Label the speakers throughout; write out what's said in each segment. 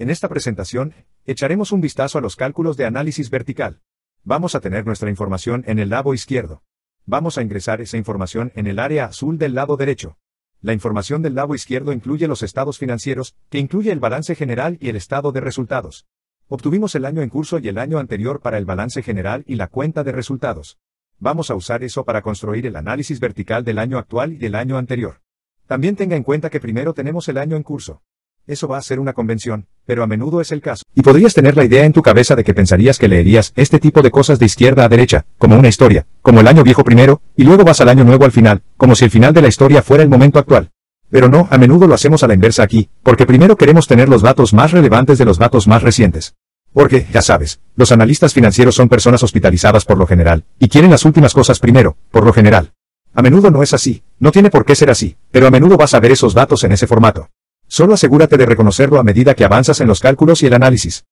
Speaker 1: En esta presentación, echaremos un vistazo a los cálculos de análisis vertical. Vamos a tener nuestra información en el lado izquierdo. Vamos a ingresar esa información en el área azul del lado derecho. La información del lado izquierdo incluye los estados financieros, que incluye el balance general y el estado de resultados. Obtuvimos el año en curso y el año anterior para el balance general y la cuenta de resultados. Vamos a usar eso para construir el análisis vertical del año actual y del año anterior. También tenga en cuenta que primero tenemos el año en curso. Eso va a ser una convención, pero a menudo es el caso. Y podrías tener la idea en tu cabeza de que pensarías que leerías este tipo de cosas de izquierda a derecha, como una historia, como el año viejo primero, y luego vas al año nuevo al final, como si el final de la historia fuera el momento actual. Pero no, a menudo lo hacemos a la inversa aquí, porque primero queremos tener los datos más relevantes de los datos más recientes. Porque, ya sabes, los analistas financieros son personas hospitalizadas por lo general, y quieren las últimas cosas primero, por lo general. A menudo no es así, no tiene por qué ser así, pero a menudo vas a ver esos datos en ese formato. Solo asegúrate de reconocerlo a medida que avanzas en los cálculos y el análisis.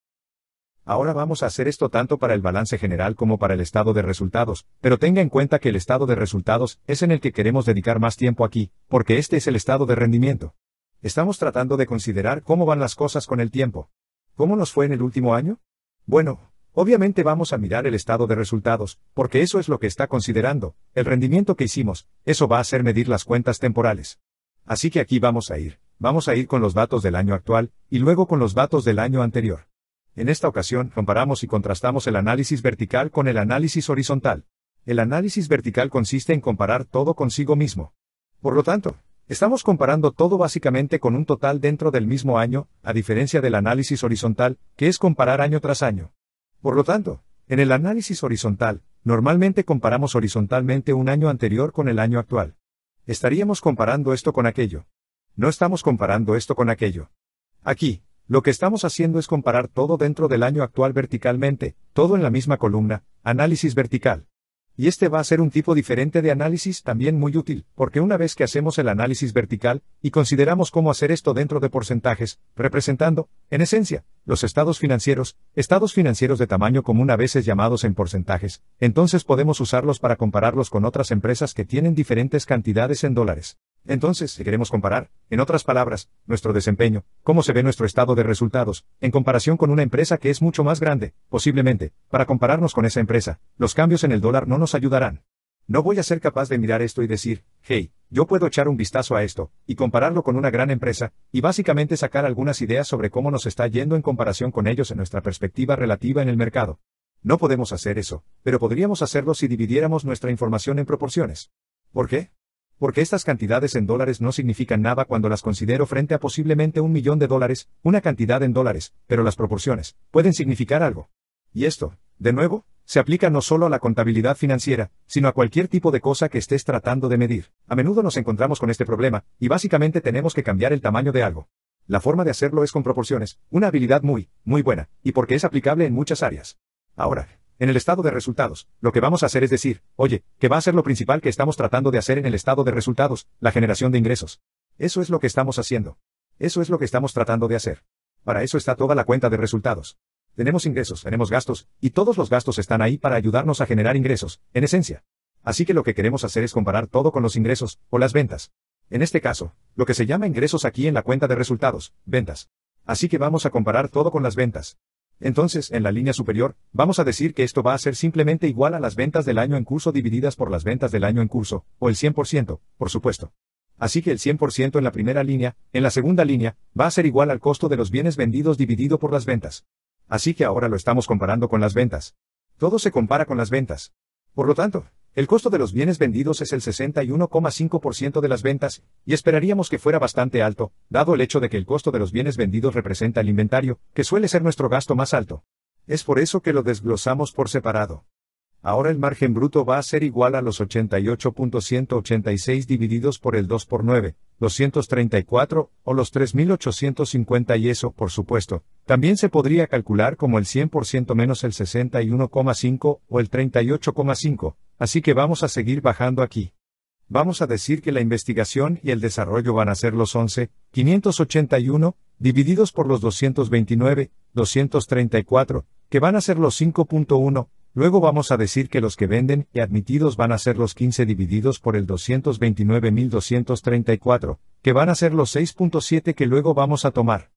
Speaker 1: Ahora vamos a hacer esto tanto para el balance general como para el estado de resultados, pero tenga en cuenta que el estado de resultados es en el que queremos dedicar más tiempo aquí, porque este es el estado de rendimiento. Estamos tratando de considerar cómo van las cosas con el tiempo. ¿Cómo nos fue en el último año? Bueno, obviamente vamos a mirar el estado de resultados, porque eso es lo que está considerando, el rendimiento que hicimos, eso va a ser medir las cuentas temporales. Así que aquí vamos a ir. Vamos a ir con los datos del año actual, y luego con los datos del año anterior. En esta ocasión, comparamos y contrastamos el análisis vertical con el análisis horizontal. El análisis vertical consiste en comparar todo consigo mismo. Por lo tanto, estamos comparando todo básicamente con un total dentro del mismo año, a diferencia del análisis horizontal, que es comparar año tras año. Por lo tanto, en el análisis horizontal, normalmente comparamos horizontalmente un año anterior con el año actual. Estaríamos comparando esto con aquello. No estamos comparando esto con aquello. Aquí, lo que estamos haciendo es comparar todo dentro del año actual verticalmente, todo en la misma columna, análisis vertical. Y este va a ser un tipo diferente de análisis también muy útil, porque una vez que hacemos el análisis vertical, y consideramos cómo hacer esto dentro de porcentajes, representando, en esencia, los estados financieros, estados financieros de tamaño común a veces llamados en porcentajes, entonces podemos usarlos para compararlos con otras empresas que tienen diferentes cantidades en dólares. Entonces, si queremos comparar, en otras palabras, nuestro desempeño, cómo se ve nuestro estado de resultados, en comparación con una empresa que es mucho más grande, posiblemente, para compararnos con esa empresa, los cambios en el dólar no nos ayudarán. No voy a ser capaz de mirar esto y decir, hey, yo puedo echar un vistazo a esto, y compararlo con una gran empresa, y básicamente sacar algunas ideas sobre cómo nos está yendo en comparación con ellos en nuestra perspectiva relativa en el mercado. No podemos hacer eso, pero podríamos hacerlo si dividiéramos nuestra información en proporciones. ¿Por qué? porque estas cantidades en dólares no significan nada cuando las considero frente a posiblemente un millón de dólares, una cantidad en dólares, pero las proporciones pueden significar algo. Y esto, de nuevo, se aplica no solo a la contabilidad financiera, sino a cualquier tipo de cosa que estés tratando de medir. A menudo nos encontramos con este problema, y básicamente tenemos que cambiar el tamaño de algo. La forma de hacerlo es con proporciones, una habilidad muy, muy buena, y porque es aplicable en muchas áreas. Ahora, en el estado de resultados, lo que vamos a hacer es decir, oye, que va a ser lo principal que estamos tratando de hacer en el estado de resultados, la generación de ingresos. Eso es lo que estamos haciendo. Eso es lo que estamos tratando de hacer. Para eso está toda la cuenta de resultados. Tenemos ingresos, tenemos gastos, y todos los gastos están ahí para ayudarnos a generar ingresos, en esencia. Así que lo que queremos hacer es comparar todo con los ingresos, o las ventas. En este caso, lo que se llama ingresos aquí en la cuenta de resultados, ventas. Así que vamos a comparar todo con las ventas. Entonces, en la línea superior, vamos a decir que esto va a ser simplemente igual a las ventas del año en curso divididas por las ventas del año en curso, o el 100%, por supuesto. Así que el 100% en la primera línea, en la segunda línea, va a ser igual al costo de los bienes vendidos dividido por las ventas. Así que ahora lo estamos comparando con las ventas. Todo se compara con las ventas. Por lo tanto, el costo de los bienes vendidos es el 61,5% de las ventas, y esperaríamos que fuera bastante alto, dado el hecho de que el costo de los bienes vendidos representa el inventario, que suele ser nuestro gasto más alto. Es por eso que lo desglosamos por separado. Ahora el margen bruto va a ser igual a los 88.186 divididos por el 2 por 9, 234, o los 3.850 y eso, por supuesto, también se podría calcular como el 100% menos el 61,5 o el 38,5, Así que vamos a seguir bajando aquí. Vamos a decir que la investigación y el desarrollo van a ser los 11,581, divididos por los 229,234, que van a ser los 5.1, luego vamos a decir que los que venden y admitidos van a ser los 15 divididos por el 229.234, que van a ser los 6.7 que luego vamos a tomar.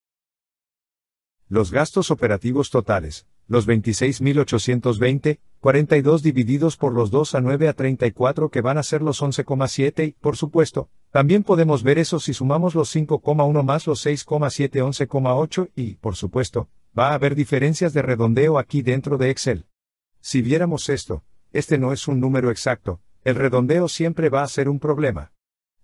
Speaker 1: Los gastos operativos totales, los 26.820, 42 divididos por los 2 a 9 a 34 que van a ser los 11,7 y, por supuesto, también podemos ver eso si sumamos los 5,1 más los 6,7 11,8 y, por supuesto, va a haber diferencias de redondeo aquí dentro de Excel. Si viéramos esto, este no es un número exacto, el redondeo siempre va a ser un problema.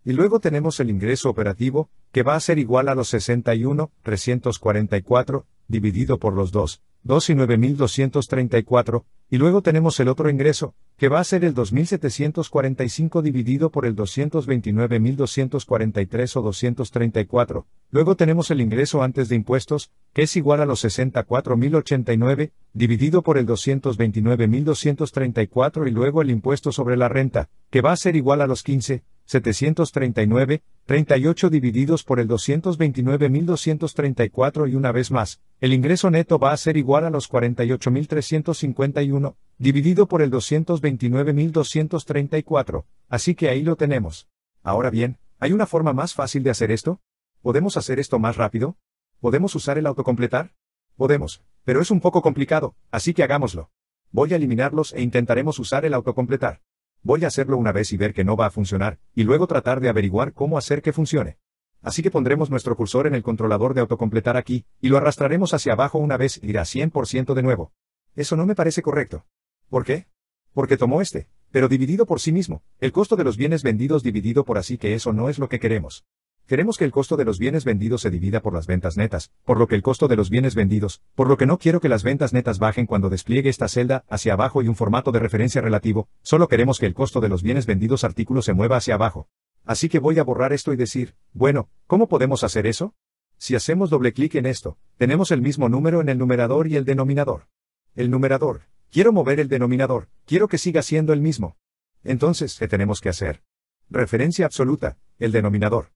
Speaker 1: Y luego tenemos el ingreso operativo, que va a ser igual a los 61344, dividido por los 2, 2 y 9234, y luego tenemos el otro ingreso, que va a ser el 2745 dividido por el 229243 o 234, luego tenemos el ingreso antes de impuestos, que es igual a los 64089, dividido por el 229234 y luego el impuesto sobre la renta, que va a ser igual a los 15.739.38 38 divididos por el 229.234 y una vez más, el ingreso neto va a ser igual a los 48.351, dividido por el 229.234, así que ahí lo tenemos. Ahora bien, ¿hay una forma más fácil de hacer esto? ¿Podemos hacer esto más rápido? ¿Podemos usar el autocompletar? Podemos, pero es un poco complicado, así que hagámoslo. Voy a eliminarlos e intentaremos usar el autocompletar. Voy a hacerlo una vez y ver que no va a funcionar, y luego tratar de averiguar cómo hacer que funcione. Así que pondremos nuestro cursor en el controlador de autocompletar aquí, y lo arrastraremos hacia abajo una vez y irá 100% de nuevo. Eso no me parece correcto. ¿Por qué? Porque tomó este, pero dividido por sí mismo, el costo de los bienes vendidos dividido por así que eso no es lo que queremos. Queremos que el costo de los bienes vendidos se divida por las ventas netas, por lo que el costo de los bienes vendidos, por lo que no quiero que las ventas netas bajen cuando despliegue esta celda hacia abajo y un formato de referencia relativo, solo queremos que el costo de los bienes vendidos artículos se mueva hacia abajo. Así que voy a borrar esto y decir, bueno, ¿cómo podemos hacer eso? Si hacemos doble clic en esto, tenemos el mismo número en el numerador y el denominador. El numerador. Quiero mover el denominador, quiero que siga siendo el mismo. Entonces, ¿qué tenemos que hacer? Referencia absoluta, el denominador.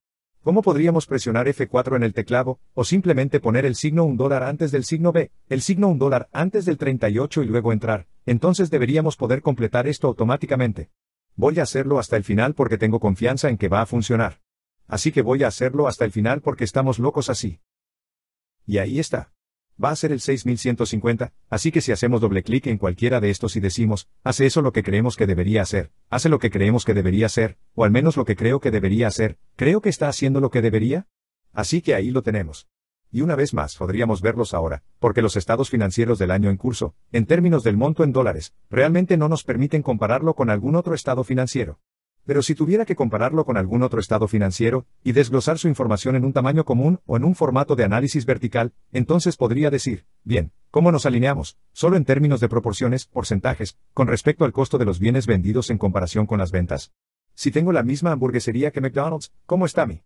Speaker 1: ¿Cómo podríamos presionar F4 en el teclado, o simplemente poner el signo un dólar antes del signo B, el signo un dólar antes del 38 y luego entrar? Entonces deberíamos poder completar esto automáticamente. Voy a hacerlo hasta el final porque tengo confianza en que va a funcionar. Así que voy a hacerlo hasta el final porque estamos locos así. Y ahí está. Va a ser el 6150, así que si hacemos doble clic en cualquiera de estos y decimos, hace eso lo que creemos que debería hacer, hace lo que creemos que debería hacer, o al menos lo que creo que debería hacer, creo que está haciendo lo que debería. Así que ahí lo tenemos y una vez más podríamos verlos ahora, porque los estados financieros del año en curso, en términos del monto en dólares, realmente no nos permiten compararlo con algún otro estado financiero. Pero si tuviera que compararlo con algún otro estado financiero, y desglosar su información en un tamaño común o en un formato de análisis vertical, entonces podría decir, bien, ¿cómo nos alineamos, solo en términos de proporciones, porcentajes, con respecto al costo de los bienes vendidos en comparación con las ventas? Si tengo la misma hamburguesería que McDonald's, ¿cómo está mi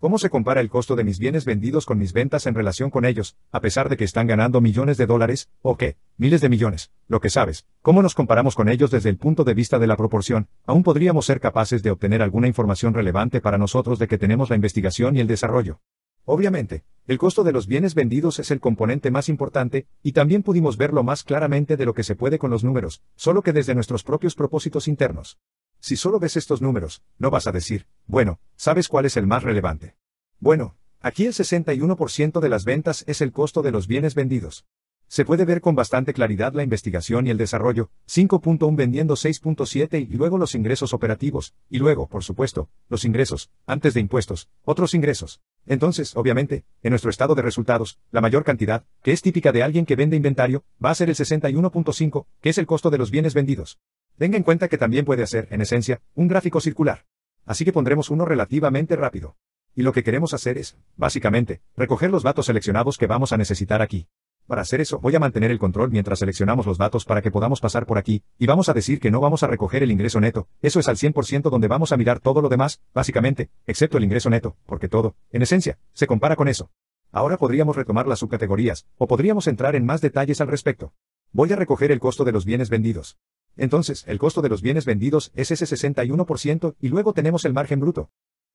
Speaker 1: ¿Cómo se compara el costo de mis bienes vendidos con mis ventas en relación con ellos, a pesar de que están ganando millones de dólares, o qué, miles de millones? Lo que sabes, ¿cómo nos comparamos con ellos desde el punto de vista de la proporción? Aún podríamos ser capaces de obtener alguna información relevante para nosotros de que tenemos la investigación y el desarrollo. Obviamente, el costo de los bienes vendidos es el componente más importante, y también pudimos verlo más claramente de lo que se puede con los números, solo que desde nuestros propios propósitos internos. Si solo ves estos números, no vas a decir, bueno, ¿sabes cuál es el más relevante? Bueno, aquí el 61% de las ventas es el costo de los bienes vendidos. Se puede ver con bastante claridad la investigación y el desarrollo, 5.1 vendiendo 6.7 y luego los ingresos operativos, y luego, por supuesto, los ingresos, antes de impuestos, otros ingresos. Entonces, obviamente, en nuestro estado de resultados, la mayor cantidad, que es típica de alguien que vende inventario, va a ser el 61.5, que es el costo de los bienes vendidos. Tenga en cuenta que también puede hacer, en esencia, un gráfico circular. Así que pondremos uno relativamente rápido. Y lo que queremos hacer es, básicamente, recoger los datos seleccionados que vamos a necesitar aquí. Para hacer eso voy a mantener el control mientras seleccionamos los datos para que podamos pasar por aquí, y vamos a decir que no vamos a recoger el ingreso neto, eso es al 100% donde vamos a mirar todo lo demás, básicamente, excepto el ingreso neto, porque todo, en esencia, se compara con eso. Ahora podríamos retomar las subcategorías, o podríamos entrar en más detalles al respecto. Voy a recoger el costo de los bienes vendidos. Entonces, el costo de los bienes vendidos es ese 61% y luego tenemos el margen bruto.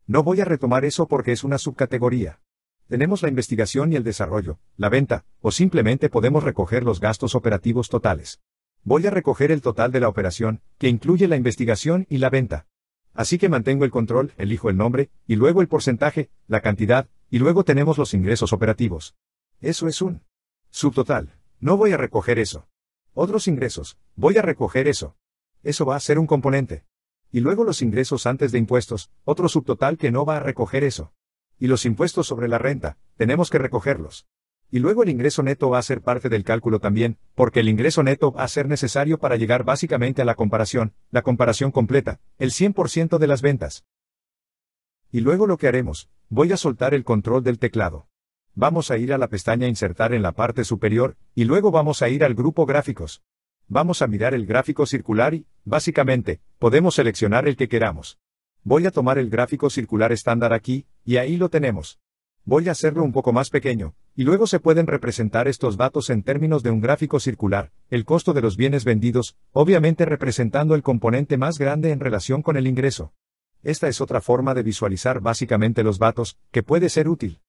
Speaker 1: No voy a retomar eso porque es una subcategoría. Tenemos la investigación y el desarrollo, la venta, o simplemente podemos recoger los gastos operativos totales. Voy a recoger el total de la operación, que incluye la investigación y la venta. Así que mantengo el control, elijo el nombre, y luego el porcentaje, la cantidad, y luego tenemos los ingresos operativos. Eso es un subtotal. No voy a recoger eso. Otros ingresos, voy a recoger eso. Eso va a ser un componente. Y luego los ingresos antes de impuestos, otro subtotal que no va a recoger eso. Y los impuestos sobre la renta, tenemos que recogerlos. Y luego el ingreso neto va a ser parte del cálculo también, porque el ingreso neto va a ser necesario para llegar básicamente a la comparación, la comparación completa, el 100% de las ventas. Y luego lo que haremos, voy a soltar el control del teclado. Vamos a ir a la pestaña Insertar en la parte superior, y luego vamos a ir al grupo Gráficos. Vamos a mirar el gráfico circular y, básicamente, podemos seleccionar el que queramos. Voy a tomar el gráfico circular estándar aquí, y ahí lo tenemos. Voy a hacerlo un poco más pequeño, y luego se pueden representar estos datos en términos de un gráfico circular, el costo de los bienes vendidos, obviamente representando el componente más grande en relación con el ingreso. Esta es otra forma de visualizar básicamente los datos, que puede ser útil.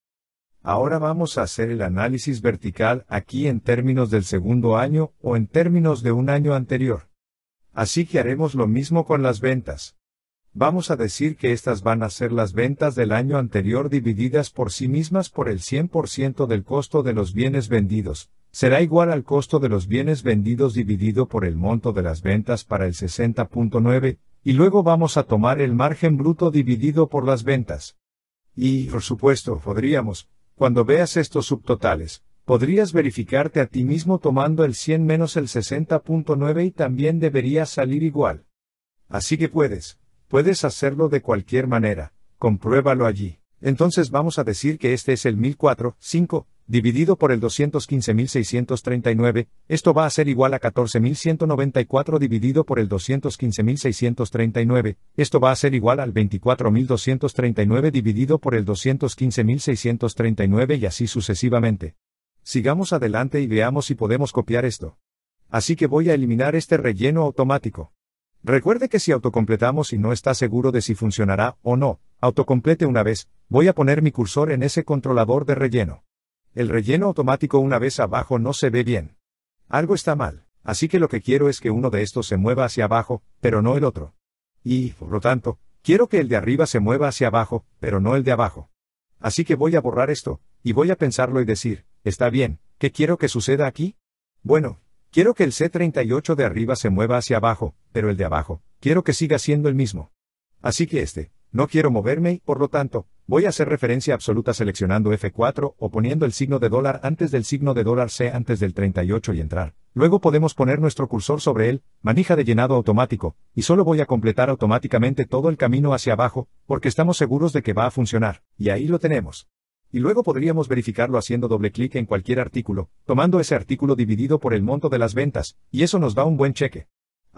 Speaker 1: Ahora vamos a hacer el análisis vertical aquí en términos del segundo año o en términos de un año anterior. Así que haremos lo mismo con las ventas. Vamos a decir que estas van a ser las ventas del año anterior divididas por sí mismas por el 100% del costo de los bienes vendidos. Será igual al costo de los bienes vendidos dividido por el monto de las ventas para el 60.9, y luego vamos a tomar el margen bruto dividido por las ventas. Y, por supuesto, podríamos, cuando veas estos subtotales, podrías verificarte a ti mismo tomando el 100 menos el 60.9 y también debería salir igual. Así que puedes, puedes hacerlo de cualquier manera, compruébalo allí. Entonces vamos a decir que este es el 1004, 5, dividido por el 215.639, esto va a ser igual a 14.194 dividido por el 215.639, esto va a ser igual al 24.239 dividido por el 215.639 y así sucesivamente. Sigamos adelante y veamos si podemos copiar esto. Así que voy a eliminar este relleno automático. Recuerde que si autocompletamos y no está seguro de si funcionará o no, autocomplete una vez, voy a poner mi cursor en ese controlador de relleno. El relleno automático una vez abajo no se ve bien. Algo está mal, así que lo que quiero es que uno de estos se mueva hacia abajo, pero no el otro. Y, por lo tanto, quiero que el de arriba se mueva hacia abajo, pero no el de abajo. Así que voy a borrar esto, y voy a pensarlo y decir, está bien, ¿qué quiero que suceda aquí? Bueno, quiero que el C38 de arriba se mueva hacia abajo, pero el de abajo, quiero que siga siendo el mismo. Así que este, no quiero moverme y, por lo tanto, Voy a hacer referencia absoluta seleccionando F4 o poniendo el signo de dólar antes del signo de dólar C antes del 38 y entrar. Luego podemos poner nuestro cursor sobre él, manija de llenado automático, y solo voy a completar automáticamente todo el camino hacia abajo, porque estamos seguros de que va a funcionar, y ahí lo tenemos. Y luego podríamos verificarlo haciendo doble clic en cualquier artículo, tomando ese artículo dividido por el monto de las ventas, y eso nos da un buen cheque.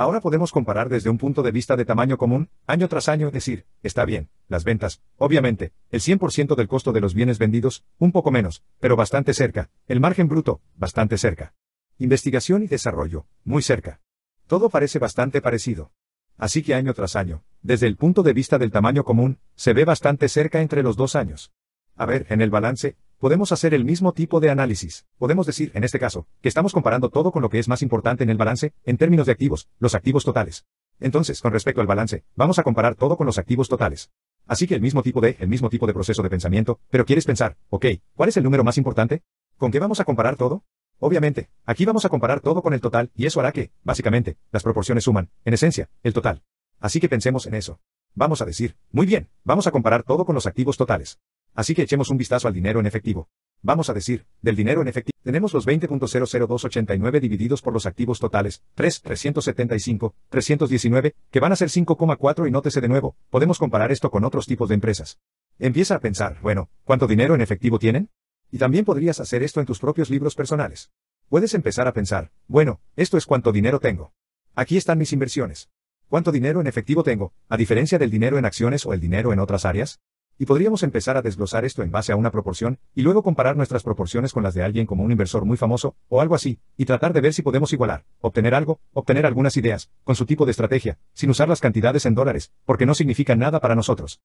Speaker 1: Ahora podemos comparar desde un punto de vista de tamaño común, año tras año, es decir, está bien, las ventas, obviamente, el 100% del costo de los bienes vendidos, un poco menos, pero bastante cerca, el margen bruto, bastante cerca. Investigación y desarrollo, muy cerca. Todo parece bastante parecido. Así que año tras año, desde el punto de vista del tamaño común, se ve bastante cerca entre los dos años. A ver, en el balance, podemos hacer el mismo tipo de análisis. Podemos decir, en este caso, que estamos comparando todo con lo que es más importante en el balance, en términos de activos, los activos totales. Entonces, con respecto al balance, vamos a comparar todo con los activos totales. Así que el mismo tipo de, el mismo tipo de proceso de pensamiento, pero quieres pensar, ok, ¿cuál es el número más importante? ¿Con qué vamos a comparar todo? Obviamente, aquí vamos a comparar todo con el total, y eso hará que, básicamente, las proporciones suman, en esencia, el total. Así que pensemos en eso. Vamos a decir, muy bien, vamos a comparar todo con los activos totales. Así que echemos un vistazo al dinero en efectivo. Vamos a decir, del dinero en efectivo, tenemos los 20.00289 divididos por los activos totales, 3, 375, 319, que van a ser 5,4 y nótese de nuevo, podemos comparar esto con otros tipos de empresas. Empieza a pensar, bueno, ¿cuánto dinero en efectivo tienen? Y también podrías hacer esto en tus propios libros personales. Puedes empezar a pensar, bueno, esto es cuánto dinero tengo. Aquí están mis inversiones. ¿Cuánto dinero en efectivo tengo, a diferencia del dinero en acciones o el dinero en otras áreas? Y podríamos empezar a desglosar esto en base a una proporción, y luego comparar nuestras proporciones con las de alguien como un inversor muy famoso, o algo así, y tratar de ver si podemos igualar, obtener algo, obtener algunas ideas, con su tipo de estrategia, sin usar las cantidades en dólares, porque no significan nada para nosotros.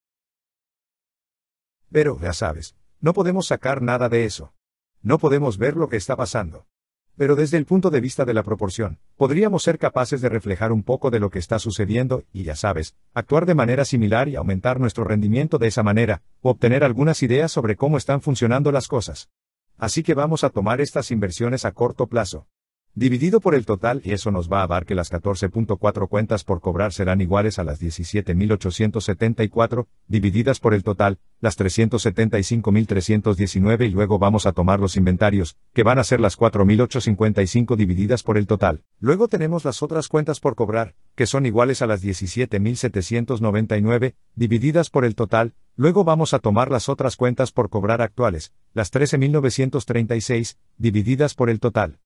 Speaker 1: Pero, ya sabes, no podemos sacar nada de eso. No podemos ver lo que está pasando. Pero desde el punto de vista de la proporción, podríamos ser capaces de reflejar un poco de lo que está sucediendo y, ya sabes, actuar de manera similar y aumentar nuestro rendimiento de esa manera, o obtener algunas ideas sobre cómo están funcionando las cosas. Así que vamos a tomar estas inversiones a corto plazo dividido por el total y eso nos va a dar que las 14.4 cuentas por cobrar serán iguales a las 17.874, divididas por el total, las 375.319 y luego vamos a tomar los inventarios, que van a ser las 4.855 divididas por el total. Luego tenemos las otras cuentas por cobrar, que son iguales a las 17.799, divididas por el total, Luego vamos a tomar las otras cuentas por cobrar actuales, las 13.936, divididas por el total.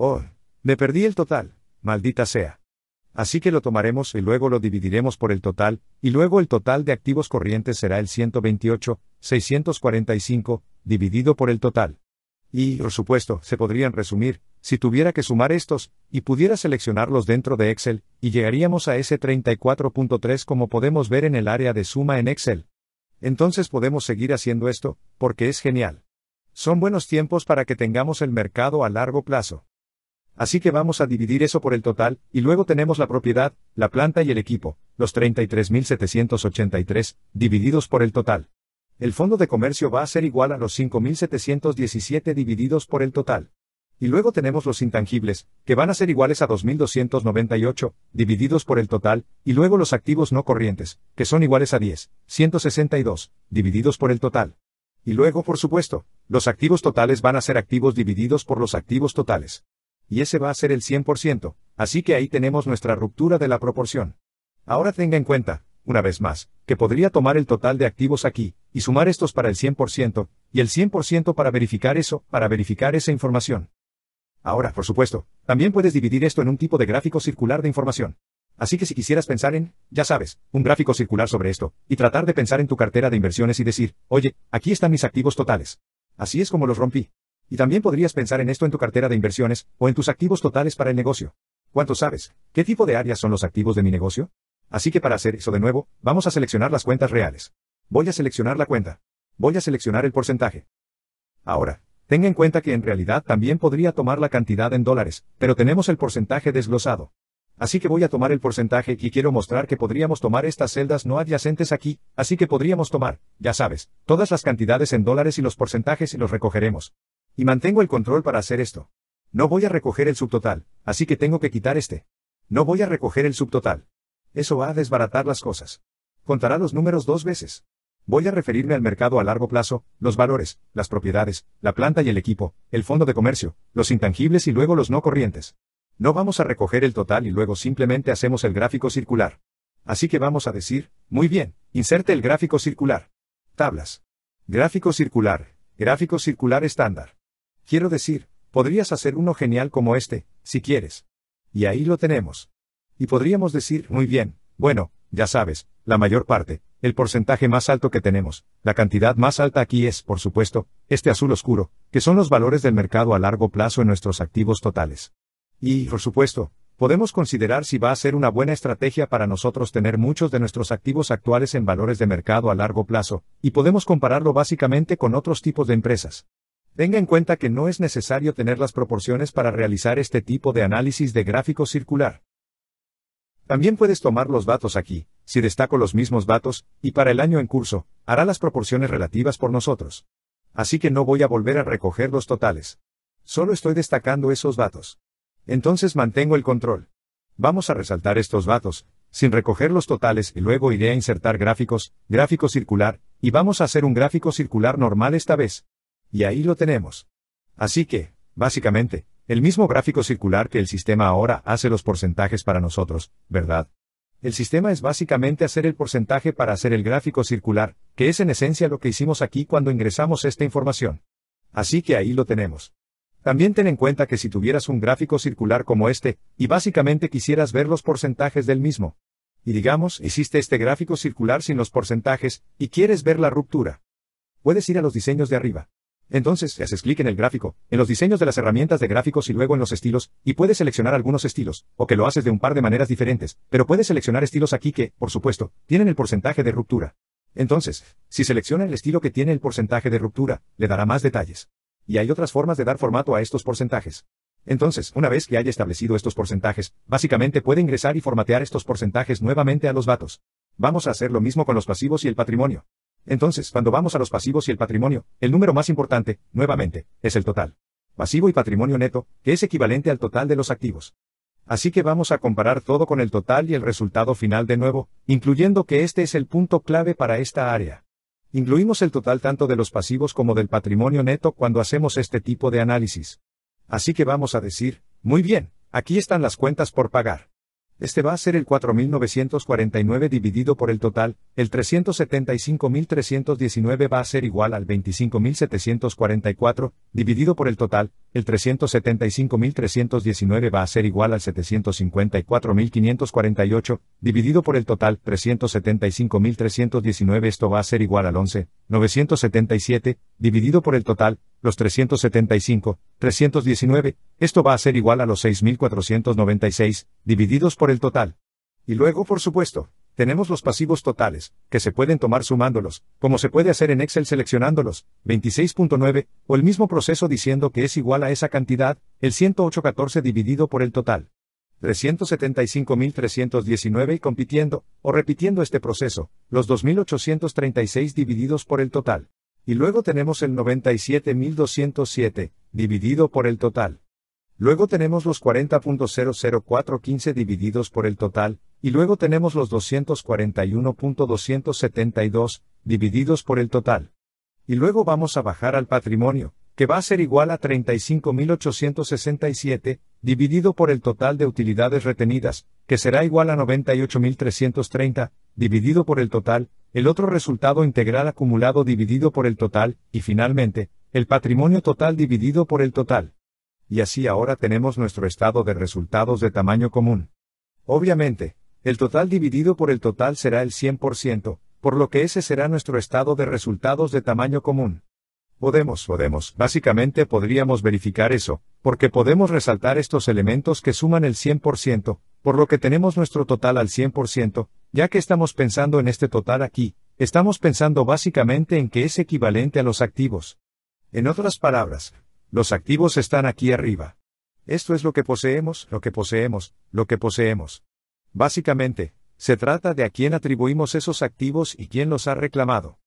Speaker 1: Oh, me perdí el total, maldita sea. Así que lo tomaremos y luego lo dividiremos por el total, y luego el total de activos corrientes será el 128, 645, dividido por el total. Y, por supuesto, se podrían resumir, si tuviera que sumar estos, y pudiera seleccionarlos dentro de Excel, y llegaríamos a ese 34.3 como podemos ver en el área de suma en Excel. Entonces podemos seguir haciendo esto, porque es genial. Son buenos tiempos para que tengamos el mercado a largo plazo. Así que vamos a dividir eso por el total, y luego tenemos la propiedad, la planta y el equipo, los 33.783, divididos por el total. El fondo de comercio va a ser igual a los 5.717 divididos por el total. Y luego tenemos los intangibles, que van a ser iguales a 2.298, divididos por el total, y luego los activos no corrientes, que son iguales a 10, 162, divididos por el total. Y luego, por supuesto, los activos totales van a ser activos divididos por los activos totales y ese va a ser el 100%, así que ahí tenemos nuestra ruptura de la proporción. Ahora tenga en cuenta, una vez más, que podría tomar el total de activos aquí, y sumar estos para el 100%, y el 100% para verificar eso, para verificar esa información. Ahora, por supuesto, también puedes dividir esto en un tipo de gráfico circular de información. Así que si quisieras pensar en, ya sabes, un gráfico circular sobre esto, y tratar de pensar en tu cartera de inversiones y decir, oye, aquí están mis activos totales. Así es como los rompí. Y también podrías pensar en esto en tu cartera de inversiones, o en tus activos totales para el negocio. ¿Cuánto sabes? ¿Qué tipo de áreas son los activos de mi negocio? Así que para hacer eso de nuevo, vamos a seleccionar las cuentas reales. Voy a seleccionar la cuenta. Voy a seleccionar el porcentaje. Ahora, tenga en cuenta que en realidad también podría tomar la cantidad en dólares, pero tenemos el porcentaje desglosado. Así que voy a tomar el porcentaje y quiero mostrar que podríamos tomar estas celdas no adyacentes aquí, así que podríamos tomar, ya sabes, todas las cantidades en dólares y los porcentajes y los recogeremos. Y mantengo el control para hacer esto. No voy a recoger el subtotal, así que tengo que quitar este. No voy a recoger el subtotal. Eso va a desbaratar las cosas. Contará los números dos veces. Voy a referirme al mercado a largo plazo, los valores, las propiedades, la planta y el equipo, el fondo de comercio, los intangibles y luego los no corrientes. No vamos a recoger el total y luego simplemente hacemos el gráfico circular. Así que vamos a decir, muy bien, inserte el gráfico circular. Tablas. Gráfico circular, gráfico circular estándar. Quiero decir, podrías hacer uno genial como este, si quieres. Y ahí lo tenemos. Y podríamos decir, muy bien, bueno, ya sabes, la mayor parte, el porcentaje más alto que tenemos, la cantidad más alta aquí es, por supuesto, este azul oscuro, que son los valores del mercado a largo plazo en nuestros activos totales. Y, por supuesto, podemos considerar si va a ser una buena estrategia para nosotros tener muchos de nuestros activos actuales en valores de mercado a largo plazo, y podemos compararlo básicamente con otros tipos de empresas. Tenga en cuenta que no es necesario tener las proporciones para realizar este tipo de análisis de gráfico circular. También puedes tomar los datos aquí, si destaco los mismos datos, y para el año en curso, hará las proporciones relativas por nosotros. Así que no voy a volver a recoger los totales. Solo estoy destacando esos datos. Entonces mantengo el control. Vamos a resaltar estos datos, sin recoger los totales y luego iré a insertar gráficos, gráfico circular, y vamos a hacer un gráfico circular normal esta vez. Y ahí lo tenemos. Así que, básicamente, el mismo gráfico circular que el sistema ahora hace los porcentajes para nosotros, ¿verdad? El sistema es básicamente hacer el porcentaje para hacer el gráfico circular, que es en esencia lo que hicimos aquí cuando ingresamos esta información. Así que ahí lo tenemos. También ten en cuenta que si tuvieras un gráfico circular como este, y básicamente quisieras ver los porcentajes del mismo, y digamos, hiciste este gráfico circular sin los porcentajes, y quieres ver la ruptura, puedes ir a los diseños de arriba. Entonces, haces clic en el gráfico, en los diseños de las herramientas de gráficos y luego en los estilos, y puedes seleccionar algunos estilos, o que lo haces de un par de maneras diferentes, pero puedes seleccionar estilos aquí que, por supuesto, tienen el porcentaje de ruptura. Entonces, si selecciona el estilo que tiene el porcentaje de ruptura, le dará más detalles. Y hay otras formas de dar formato a estos porcentajes. Entonces, una vez que haya establecido estos porcentajes, básicamente puede ingresar y formatear estos porcentajes nuevamente a los datos. Vamos a hacer lo mismo con los pasivos y el patrimonio. Entonces, cuando vamos a los pasivos y el patrimonio, el número más importante, nuevamente, es el total. Pasivo y patrimonio neto, que es equivalente al total de los activos. Así que vamos a comparar todo con el total y el resultado final de nuevo, incluyendo que este es el punto clave para esta área. Incluimos el total tanto de los pasivos como del patrimonio neto cuando hacemos este tipo de análisis. Así que vamos a decir, muy bien, aquí están las cuentas por pagar. Este va a ser el 4949 dividido por el total, el 375319 va a ser igual al 25744, dividido por el total, el 375319 va a ser igual al 754548, dividido por el total, 375319 esto va a ser igual al 11,977, dividido por el total, los 375, 319, esto va a ser igual a los 6.496, divididos por el total. Y luego, por supuesto, tenemos los pasivos totales, que se pueden tomar sumándolos, como se puede hacer en Excel seleccionándolos, 26.9, o el mismo proceso diciendo que es igual a esa cantidad, el 108.14 dividido por el total. 375.319 y compitiendo, o repitiendo este proceso, los 2.836 divididos por el total. Y luego tenemos el 97.207, dividido por el total. Luego tenemos los 40.00415 divididos por el total, y luego tenemos los 241.272, divididos por el total. Y luego vamos a bajar al patrimonio, que va a ser igual a 35.867, dividido por el total de utilidades retenidas, que será igual a 98.330, dividido por el total, el otro resultado integral acumulado dividido por el total, y finalmente, el patrimonio total dividido por el total. Y así ahora tenemos nuestro estado de resultados de tamaño común. Obviamente, el total dividido por el total será el 100%, por lo que ese será nuestro estado de resultados de tamaño común. Podemos, podemos, básicamente podríamos verificar eso, porque podemos resaltar estos elementos que suman el 100%, por lo que tenemos nuestro total al 100%, ya que estamos pensando en este total aquí, estamos pensando básicamente en que es equivalente a los activos. En otras palabras, los activos están aquí arriba. Esto es lo que poseemos, lo que poseemos, lo que poseemos. Básicamente, se trata de a quién atribuimos esos activos y quién los ha reclamado.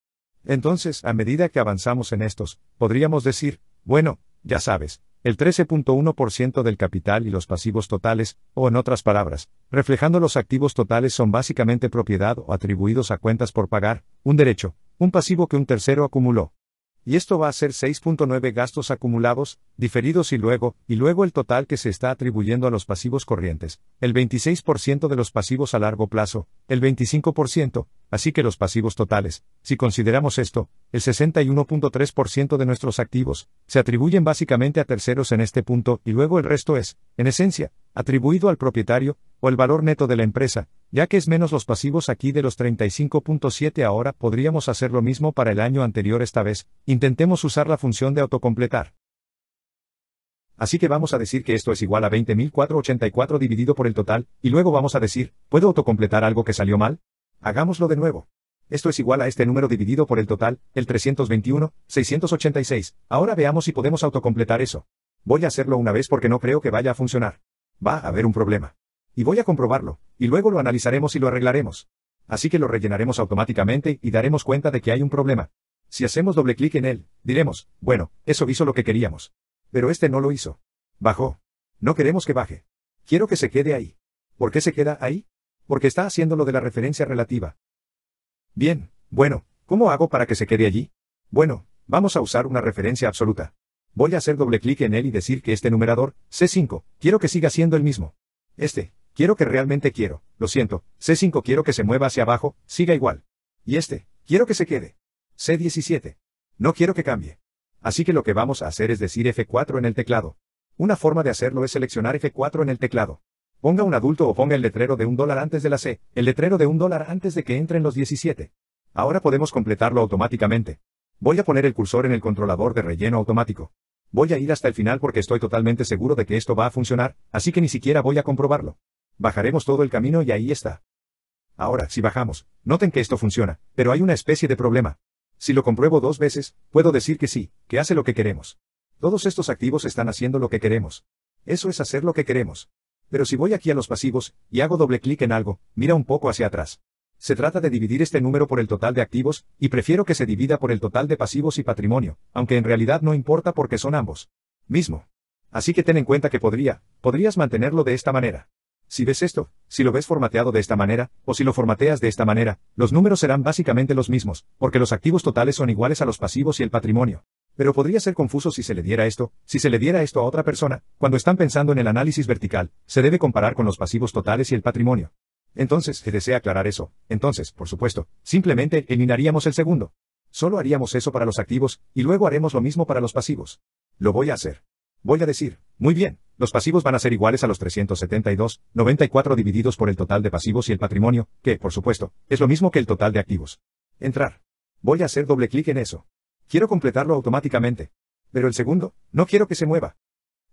Speaker 1: Entonces, a medida que avanzamos en estos, podríamos decir, bueno, ya sabes, el 13.1% del capital y los pasivos totales, o en otras palabras, reflejando los activos totales son básicamente propiedad o atribuidos a cuentas por pagar, un derecho, un pasivo que un tercero acumuló y esto va a ser 6.9 gastos acumulados, diferidos y luego, y luego el total que se está atribuyendo a los pasivos corrientes, el 26% de los pasivos a largo plazo, el 25%, así que los pasivos totales, si consideramos esto, el 61.3% de nuestros activos, se atribuyen básicamente a terceros en este punto y luego el resto es, en esencia, atribuido al propietario, o el valor neto de la empresa, ya que es menos los pasivos aquí de los 35.7 ahora, podríamos hacer lo mismo para el año anterior esta vez, intentemos usar la función de autocompletar. Así que vamos a decir que esto es igual a 20.484 dividido por el total, y luego vamos a decir, ¿puedo autocompletar algo que salió mal? Hagámoslo de nuevo. Esto es igual a este número dividido por el total, el 321, 686. Ahora veamos si podemos autocompletar eso. Voy a hacerlo una vez porque no creo que vaya a funcionar. Va a haber un problema. Y voy a comprobarlo, y luego lo analizaremos y lo arreglaremos. Así que lo rellenaremos automáticamente y daremos cuenta de que hay un problema. Si hacemos doble clic en él, diremos, bueno, eso hizo lo que queríamos. Pero este no lo hizo. Bajó. No queremos que baje. Quiero que se quede ahí. ¿Por qué se queda ahí? Porque está haciendo lo de la referencia relativa. Bien, bueno, ¿cómo hago para que se quede allí? Bueno, vamos a usar una referencia absoluta. Voy a hacer doble clic en él y decir que este numerador, C5, quiero que siga siendo el mismo. Este, Quiero que realmente quiero, lo siento, C5 quiero que se mueva hacia abajo, siga igual. Y este, quiero que se quede. C17. No quiero que cambie. Así que lo que vamos a hacer es decir F4 en el teclado. Una forma de hacerlo es seleccionar F4 en el teclado. Ponga un adulto o ponga el letrero de un dólar antes de la C, el letrero de un dólar antes de que entren los 17. Ahora podemos completarlo automáticamente. Voy a poner el cursor en el controlador de relleno automático. Voy a ir hasta el final porque estoy totalmente seguro de que esto va a funcionar, así que ni siquiera voy a comprobarlo. Bajaremos todo el camino y ahí está. Ahora, si bajamos, noten que esto funciona, pero hay una especie de problema. Si lo compruebo dos veces, puedo decir que sí, que hace lo que queremos. Todos estos activos están haciendo lo que queremos. Eso es hacer lo que queremos. Pero si voy aquí a los pasivos, y hago doble clic en algo, mira un poco hacia atrás. Se trata de dividir este número por el total de activos, y prefiero que se divida por el total de pasivos y patrimonio, aunque en realidad no importa porque son ambos. Mismo. Así que ten en cuenta que podría, podrías mantenerlo de esta manera. Si ves esto, si lo ves formateado de esta manera, o si lo formateas de esta manera, los números serán básicamente los mismos, porque los activos totales son iguales a los pasivos y el patrimonio. Pero podría ser confuso si se le diera esto, si se le diera esto a otra persona, cuando están pensando en el análisis vertical, se debe comparar con los pasivos totales y el patrimonio. Entonces, se desea aclarar eso. Entonces, por supuesto, simplemente eliminaríamos el segundo. Solo haríamos eso para los activos, y luego haremos lo mismo para los pasivos. Lo voy a hacer. Voy a decir, muy bien, los pasivos van a ser iguales a los 372, 94 divididos por el total de pasivos y el patrimonio, que, por supuesto, es lo mismo que el total de activos. Entrar. Voy a hacer doble clic en eso. Quiero completarlo automáticamente. Pero el segundo, no quiero que se mueva.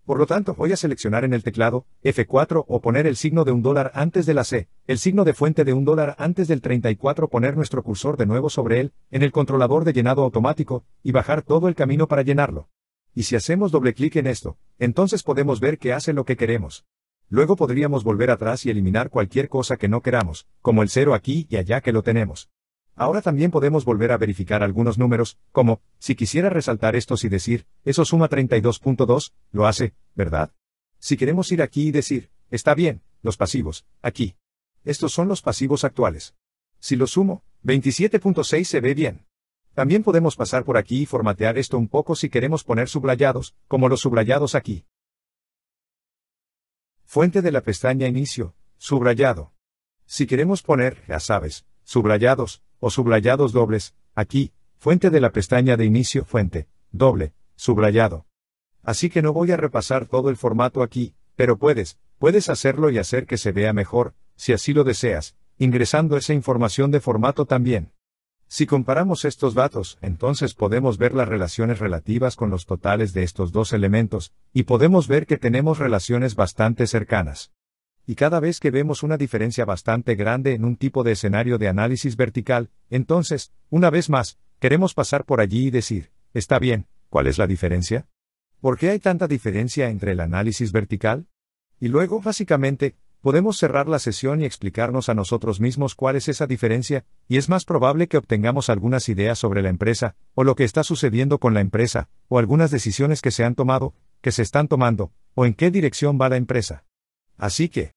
Speaker 1: Por lo tanto, voy a seleccionar en el teclado, F4 o poner el signo de un dólar antes de la C, el signo de fuente de un dólar antes del 34, poner nuestro cursor de nuevo sobre él, en el controlador de llenado automático, y bajar todo el camino para llenarlo. Y si hacemos doble clic en esto, entonces podemos ver que hace lo que queremos. Luego podríamos volver atrás y eliminar cualquier cosa que no queramos, como el cero aquí y allá que lo tenemos. Ahora también podemos volver a verificar algunos números, como, si quisiera resaltar estos y decir, eso suma 32.2, lo hace, ¿verdad? Si queremos ir aquí y decir, está bien, los pasivos, aquí. Estos son los pasivos actuales. Si lo sumo, 27.6 se ve bien. También podemos pasar por aquí y formatear esto un poco si queremos poner subrayados, como los subrayados aquí. Fuente de la pestaña Inicio, subrayado. Si queremos poner, ya sabes, subrayados, o subrayados dobles, aquí, fuente de la pestaña de inicio, fuente, doble, subrayado. Así que no voy a repasar todo el formato aquí, pero puedes, puedes hacerlo y hacer que se vea mejor, si así lo deseas, ingresando esa información de formato también. Si comparamos estos datos, entonces podemos ver las relaciones relativas con los totales de estos dos elementos, y podemos ver que tenemos relaciones bastante cercanas. Y cada vez que vemos una diferencia bastante grande en un tipo de escenario de análisis vertical, entonces, una vez más, queremos pasar por allí y decir, está bien, ¿cuál es la diferencia? ¿Por qué hay tanta diferencia entre el análisis vertical? Y luego, básicamente, podemos cerrar la sesión y explicarnos a nosotros mismos cuál es esa diferencia, y es más probable que obtengamos algunas ideas sobre la empresa, o lo que está sucediendo con la empresa, o algunas decisiones que se han tomado, que se están tomando, o en qué dirección va la empresa. Así que,